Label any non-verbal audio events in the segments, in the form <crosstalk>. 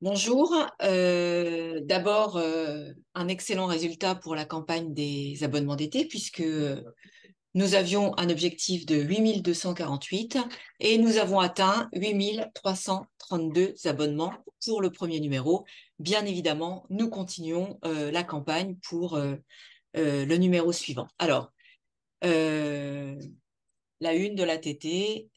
Bonjour. Euh, d'abord, euh, un excellent résultat pour la campagne des abonnements d'été, puisque nous avions un objectif de 8248 et nous avons atteint 8332 abonnements pour le premier numéro. Bien évidemment, nous continuons euh, la campagne pour le numéro suivant. Alors, la une de la TT,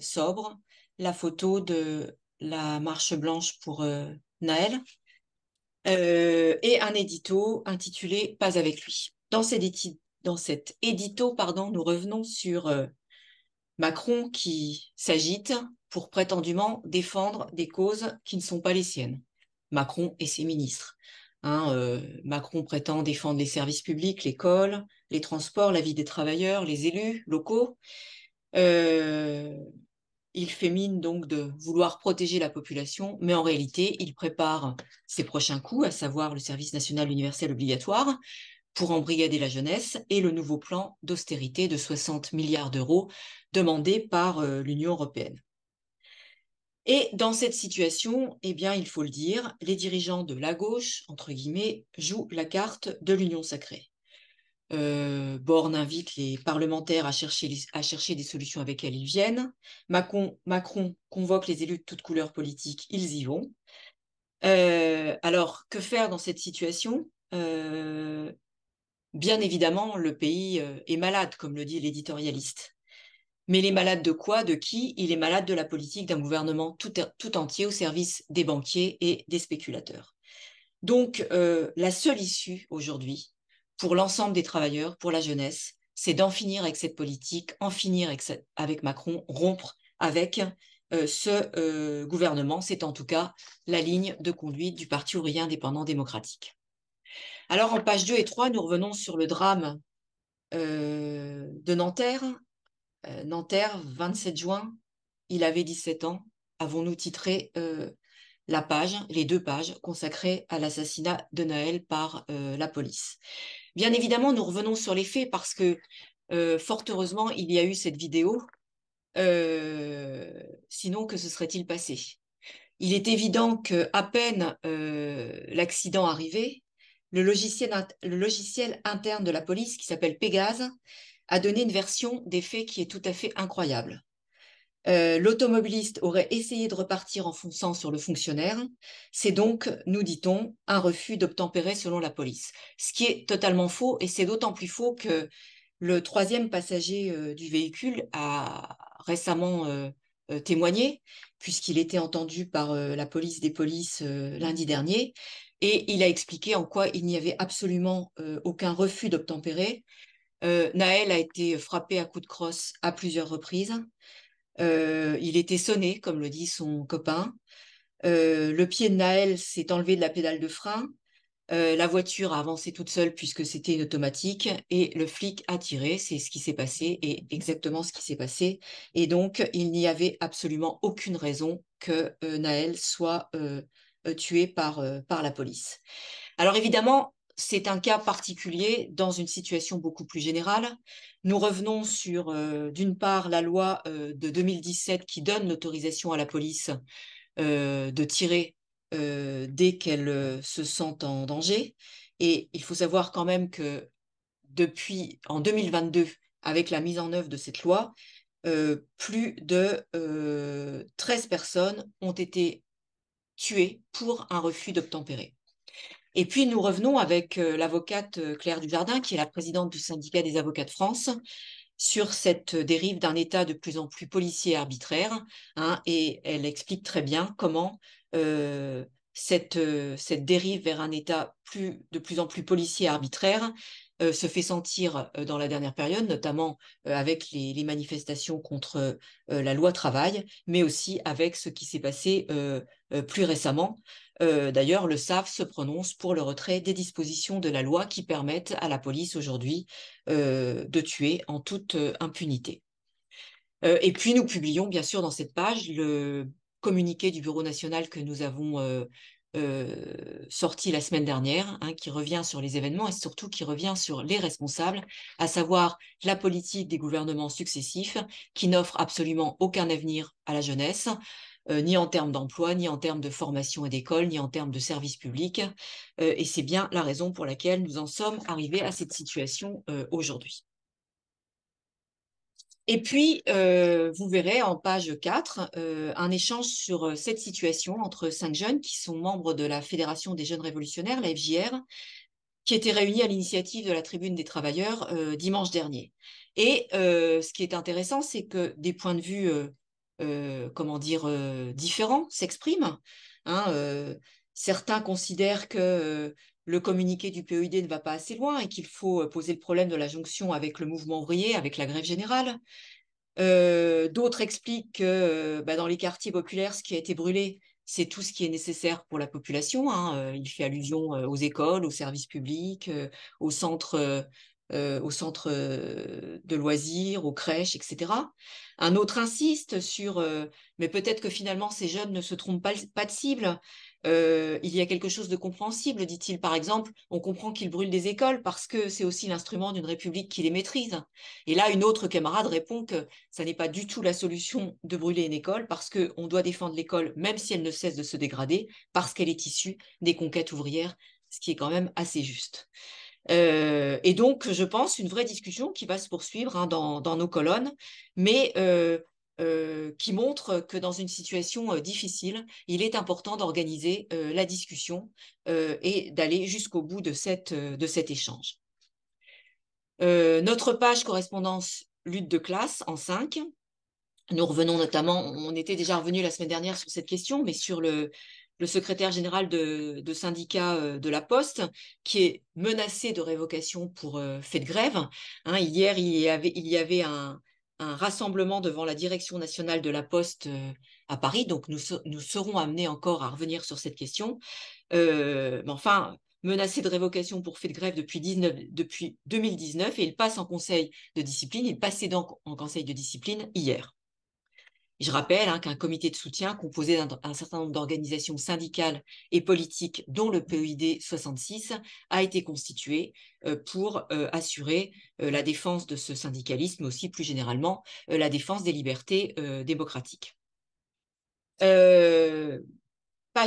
sobre, la photo de la marche blanche pour euh, Naël, euh, et un édito intitulé Pas avec lui. Dans cet, édito, pardon, nous revenons sur euh, Macron qui s'agite pour prétendument défendre des causes qui ne sont pas les siennes. Macron et ses ministres. Hein, Macron prétend défendre les services publics, l'école, les transports, la vie des travailleurs, les élus locaux. Il fait mine donc de vouloir protéger la population, mais en réalité, il prépare ses prochains coups, à savoir le service national universel obligatoire, pour embrigader la jeunesse et le nouveau plan d'austérité de 60 milliards d'euros demandé par euh, l'Union européenne. Et dans cette situation, eh bien, il faut le dire, les dirigeants de la gauche, entre guillemets, jouent la carte de l'union sacrée. Borne invite les parlementaires à chercher, à chercher des solutions avec elles, ils viennent. Macron, convoque les élus de toutes couleurs politiques, ils y vont. alors, que faire dans cette situation Bien évidemment, le pays euh, est malade, comme le dit l'éditorialiste. Mais il est malade de quoi De qui Il est malade de la politique d'un gouvernement tout, entier au service des banquiers et des spéculateurs. Donc, euh, la seule issue aujourd'hui, pour l'ensemble des travailleurs, pour la jeunesse, c'est d'en finir avec cette politique, en finir avec, Macron, rompre avec euh, ce euh, gouvernement. C'est en tout cas la ligne de conduite du Parti ouvrier indépendant démocratique. Alors en page 2 et 3, nous revenons sur le drame euh, de Nanterre. Nanterre, 27 juin, il avait 17 ans. Avons-nous titré la page, les deux pages consacrées à l'assassinat de Noël par la police Bien évidemment, nous revenons sur les faits parce que, euh, fort heureusement, il y a eu cette vidéo. Euh, sinon, que se serait-il passé Il est évident que à peine euh, l'accident arrivé, le logiciel, le logiciel interne de la police, qui s'appelle Pégase, a donné une version des faits qui est tout à fait incroyable. Euh, l'automobiliste aurait essayé de repartir en fonçant sur le fonctionnaire. C'est donc, nous dit-on, un refus d'obtempérer selon la police. Ce qui est totalement faux, et c'est d'autant plus faux que le troisième passager euh, du véhicule a récemment euh, témoigné, puisqu'il était entendu par la police des polices lundi dernier, et il a expliqué en quoi il n'y avait absolument aucun refus d'obtempérer. Naël a été frappé à coups de crosse à plusieurs reprises. Euh, il était sonné, comme le dit son copain. Euh, le pied de Naël s'est enlevé de la pédale de frein. Euh, la voiture a avancé toute seule puisque c'était une automatique et le flic a tiré. C'est ce qui s'est passé et exactement ce qui s'est passé. Et donc, il n'y avait absolument aucune raison que Naël soit tué par, par la police. Alors évidemment, c'est un cas particulier dans une situation beaucoup plus générale. Nous revenons sur, euh, d'une part, la loi euh, de 2017 qui donne l'autorisation à la police euh, de tirer dès qu'elle se sent en danger. Et il faut savoir quand même que depuis en 2022, avec la mise en œuvre de cette loi, plus de 13 personnes ont été tuées pour un refus d'obtempérer. Et puis nous revenons avec euh, l'avocate euh, Claire Dujardin, qui est la présidente du syndicat des avocats de France, sur cette euh, dérive d'un État de plus en plus policier arbitraire. Hein, et elle explique très bien comment cette, dérive vers un État plus, de plus en plus policier arbitraire euh, se fait sentir euh, dans la dernière période, notamment euh, avec les, les, manifestations contre la loi travail, mais aussi avec ce qui s'est passé plus récemment. D'ailleurs, le SAF se prononce pour le retrait des dispositions de la loi qui permettent à la police aujourd'hui de tuer en toute impunité. et puis, nous publions bien sûr dans cette page le communiqué du Bureau national que nous avons Sortie euh, sorti la semaine dernière, hein, qui revient sur les événements et surtout qui revient sur les responsables, à savoir la politique des gouvernements successifs qui n'offre absolument aucun avenir à la jeunesse, euh, ni en termes d'emploi, ni en termes de formation et d'école, ni en termes de services publics. Euh, et c'est bien la raison pour laquelle nous en sommes arrivés à cette situation aujourd'hui. Et puis, euh, vous verrez en page 4 euh, un échange sur euh, cette situation entre cinq jeunes qui sont membres de la Fédération des jeunes révolutionnaires, la FJR, qui étaient réunis à l'initiative de la Tribune des travailleurs dimanche dernier. Et ce qui est intéressant, c'est que des points de vue, comment dire, différents s'expriment. Hein, certains considèrent que le communiqué du PEID ne va pas assez loin et qu'il faut euh, poser le problème de la jonction avec le mouvement ouvrier, avec la grève générale. Euh, d'autres expliquent que euh, bah, dans les quartiers populaires, ce qui a été brûlé, c'est tout ce qui est nécessaire pour la population. Hein. Il fait allusion aux écoles, aux services publics, aux centres euh, au centre euh, de loisirs, aux crèches, etc. Un autre insiste sur, euh, mais peut-être que finalement ces jeunes ne se trompent pas, de cible. il y a quelque chose de compréhensible, dit-il. Par exemple, on comprend qu'ils brûlent des écoles parce que c'est aussi l'instrument d'une république qui les maîtrise. Et là, une autre camarade répond que ça n'est pas du tout la solution de brûler une école parce qu'on doit défendre l'école même si elle ne cesse de se dégrader parce qu'elle est issue des conquêtes ouvrières, ce qui est quand même assez juste. Euh, et donc, je pense, une vraie discussion qui va se poursuivre hein, dans, nos colonnes, mais euh, euh, qui montre que dans une situation difficile, il est important d'organiser la discussion et d'aller jusqu'au bout de, cet échange. notre page correspondance lutte de classe en cinq. Nous revenons notamment, on était déjà revenu la semaine dernière sur cette question, mais sur le, le secrétaire général de, syndicat euh, de la Poste, qui est menacé de révocation pour euh, fait de grève. Hein. hier, il y avait, un, rassemblement devant la direction nationale de la Poste euh, à Paris, donc nous, serons amenés encore à revenir sur cette question. mais enfin, menacé de révocation pour fait de grève depuis, 19, depuis 2019 et il passe en conseil de discipline, il passait donc en conseil de discipline hier. Je rappelle hein, qu'un comité de soutien composé d'un certain nombre d'organisations syndicales et politiques, dont le POID e 66, a été constitué euh, pour euh, assurer euh, la défense de ce syndicalisme, mais aussi plus généralement la défense des libertés démocratiques. page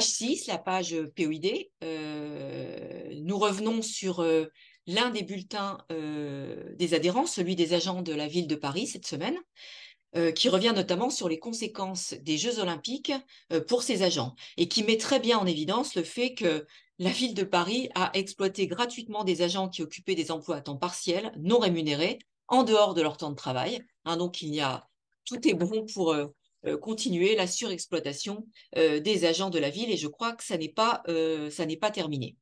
6, la page POID. E nous revenons sur l'un des bulletins des adhérents, celui des agents de la ville de Paris cette semaine. Euh, qui revient notamment sur les conséquences des Jeux olympiques euh, pour ces agents et qui met très bien en évidence le fait que la ville de Paris a exploité gratuitement des agents qui occupaient des emplois à temps partiel, non rémunérés, en dehors de leur temps de travail. Hein. donc il y a tout est bon pour euh, continuer la surexploitation des agents de la ville et je crois que ça n'est pas, ça n'est pas terminé.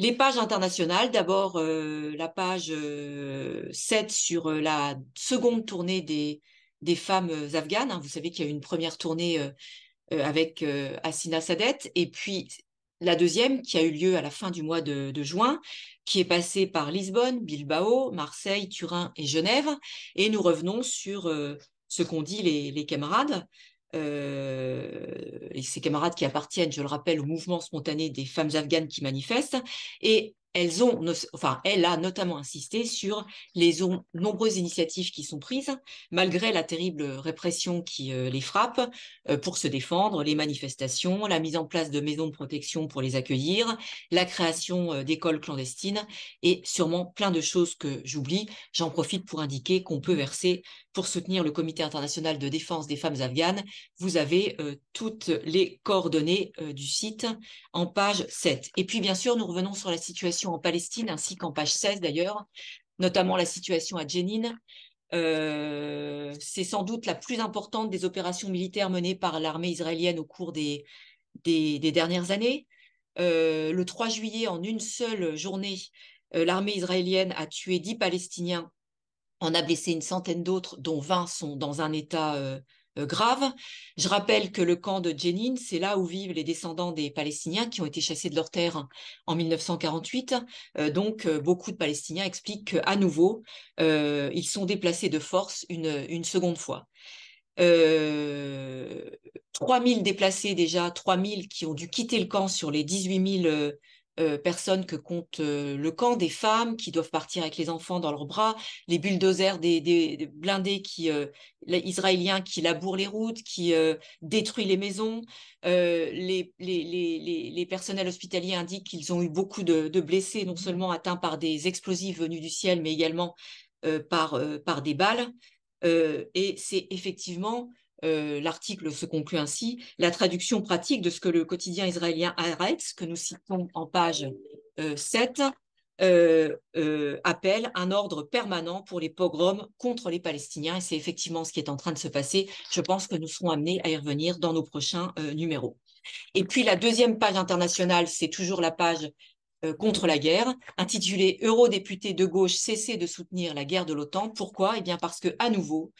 Les pages internationales, d'abord euh, la page 7 euh, sur euh, la seconde tournée des, des femmes afghanes. Hein. Vous savez qu'il y a eu une première tournée avec Assina Sadet, et puis la deuxième qui a eu lieu à la fin du mois de, juin, qui est passée par Lisbonne, Bilbao, Marseille, Turin et Genève. Et nous revenons sur ce qu'ont dit les, les, camarades euh, et ses camarades qui appartiennent, je le rappelle, au mouvement spontané des femmes afghanes qui manifestent. Et ont, enfin, elle a notamment insisté sur les nombreuses initiatives qui sont prises, malgré la terrible répression qui euh, les frappe, euh, pour se défendre, les manifestations, la mise en place de maisons de protection pour les accueillir, la création euh, d'écoles clandestines et sûrement plein de choses que j'oublie. J'en profite pour indiquer qu'on peut verser pour soutenir le Comité international de défense des femmes afghanes. Vous avez toutes les coordonnées du site en page 7. Et puis, bien sûr, nous revenons sur la situation en Palestine, ainsi qu'en page 16 d'ailleurs, notamment la situation à Jenin. Euh, c'est sans doute la plus importante des opérations militaires menées par l'armée israélienne au cours des, des, dernières années. Euh, le 3 juillet, en une seule journée, euh, l'armée israélienne a tué 10 Palestiniens, en a blessé une centaine d'autres, dont 20 sont dans un état euh, grave. Je rappelle que le camp de Jenin, c'est là où vivent les descendants des Palestiniens qui ont été chassés de leur terre en 1948. Euh, donc, euh, beaucoup de Palestiniens expliquent qu'à nouveau, ils sont déplacés de force une, seconde fois. 3000 déplacés déjà, 3000 qui ont dû quitter le camp sur les 18 000 euh, personnes que compte euh, le camp, des femmes qui doivent partir avec les enfants dans leurs bras, les bulldozers des, blindés qui, euh, israéliens qui labourent les routes, qui détruisent les maisons. Les, les, personnels hospitaliers indiquent qu'ils ont eu beaucoup de, blessés, non mmh. seulement atteints par des explosifs venus du ciel, mais également par, par des balles. et c'est effectivement euh, l'article se conclut ainsi, la traduction pratique de ce que le quotidien israélien Haaretz, que nous citons en page 7, euh, euh, appelle un ordre permanent pour les pogroms contre les Palestiniens. Et c'est effectivement ce qui est en train de se passer. Je pense que nous serons amenés à y revenir dans nos prochains numéros. Et puis la deuxième page internationale, c'est toujours la page contre la guerre, intitulée Eurodéputés de gauche cessez de soutenir la guerre de l'OTAN. Pourquoi Eh bien parce que, à nouveau,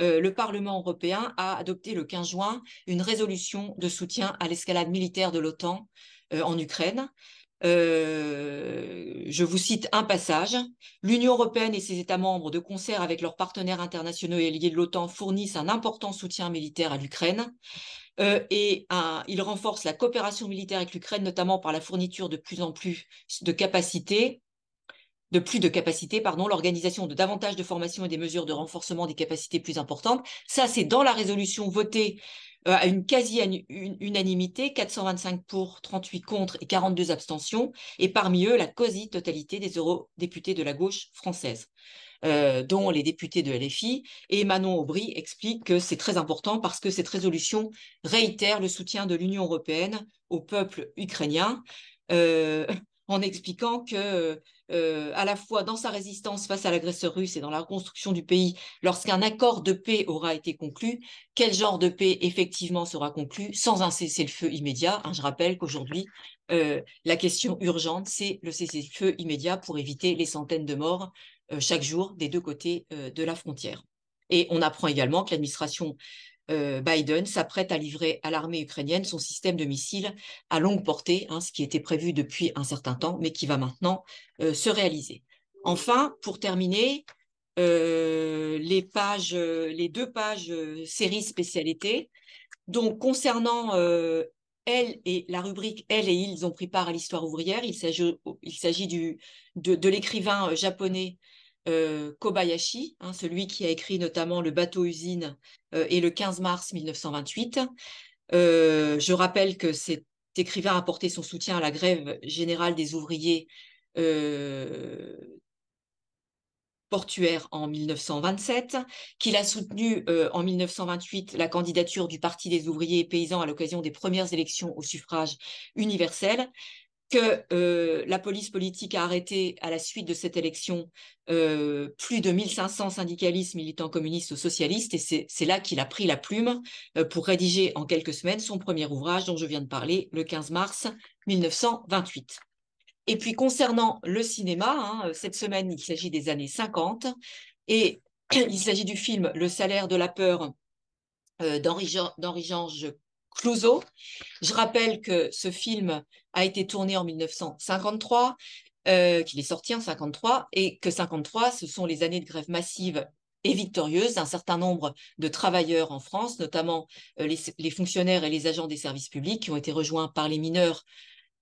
euh, le Parlement européen a adopté le 15 juin une résolution de soutien à l'escalade militaire de l'OTAN euh, en Ukraine. Euh, je vous cite un passage. L'Union européenne et ses États membres, de concert avec leurs partenaires internationaux et alliés de l'OTAN, fournissent un important soutien militaire à l'Ukraine. et ils renforcent la coopération militaire avec l'Ukraine, notamment par la fourniture de plus en plus de capacités de plus de capacités, pardon, l'organisation de davantage de formations et des mesures de renforcement des capacités plus importantes. Ça, c'est dans la résolution votée euh, à une quasi-unanimité, 425 pour, 38 contre et 42 abstentions, et parmi eux la quasi-totalité des eurodéputés de la gauche française, euh, dont les députés de LFI. Et Manon Aubry explique que c'est très important parce que cette résolution réitère le soutien de l'Union européenne au peuple ukrainien. Euh, en expliquant que, euh, à la fois dans sa résistance face à l'agresseur russe et dans la reconstruction du pays, lorsqu'un accord de paix aura été conclu, quel genre de paix effectivement sera conclu sans un cessez-le-feu immédiat. Hein, je rappelle qu'aujourd'hui, euh, la question urgente, c'est le cessez-le-feu immédiat pour éviter les centaines de morts euh, chaque jour des deux côtés de la frontière. Et on apprend également que l'administration euh, Biden s'apprête à livrer à l'armée ukrainienne son système de missiles à longue portée, hein, ce qui était prévu depuis un certain temps, mais qui va maintenant euh, se réaliser. Enfin, pour terminer, euh, les, deux pages série spécialité, Donc, concernant elle et la rubrique Elle et ils ont pris part à l'histoire ouvrière, il s'agit, du, de l'écrivain japonais euh, Kobayashi, hein, celui qui a écrit notamment Le bateau-usine euh, et le 15 mars 1928. Euh, je rappelle que cet écrivain a porté son soutien à la grève générale des ouvriers portuaires en 1927, qu'il a soutenu en 1928 la candidature du Parti des ouvriers et paysans à l'occasion des premières élections au suffrage universel, que euh, la police politique a arrêté à la suite de cette élection euh, plus de 1500 syndicalistes, militants communistes ou socialistes, et c'est là qu'il a pris la plume euh, pour rédiger en quelques semaines son premier ouvrage dont je viens de parler le 15 mars 1928. Et puis concernant le cinéma, hein, cette semaine, il s'agit des années 50, et <clears throat> il s'agit du film Le salaire de la peur d'Henri-Georges Clouseau. Je rappelle que ce film a été tourné en 1953, euh, qu'il est sorti en 53, et que 53, ce sont les années de grève massive et victorieuse d'un certain nombre de travailleurs en France, notamment euh, les, fonctionnaires et les agents des services publics qui ont été rejoints par les mineurs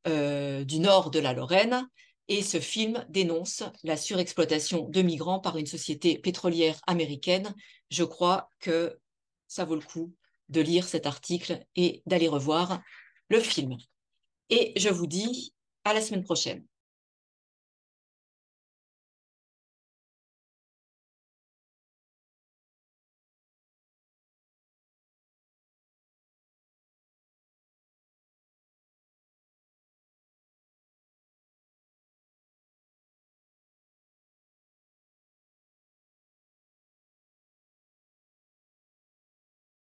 euh, du nord de la Lorraine. Et ce film dénonce la surexploitation de migrants par une société pétrolière américaine. Je crois que ça vaut le coup de lire cet article et d'aller revoir le film. Et je vous dis à la semaine prochaine.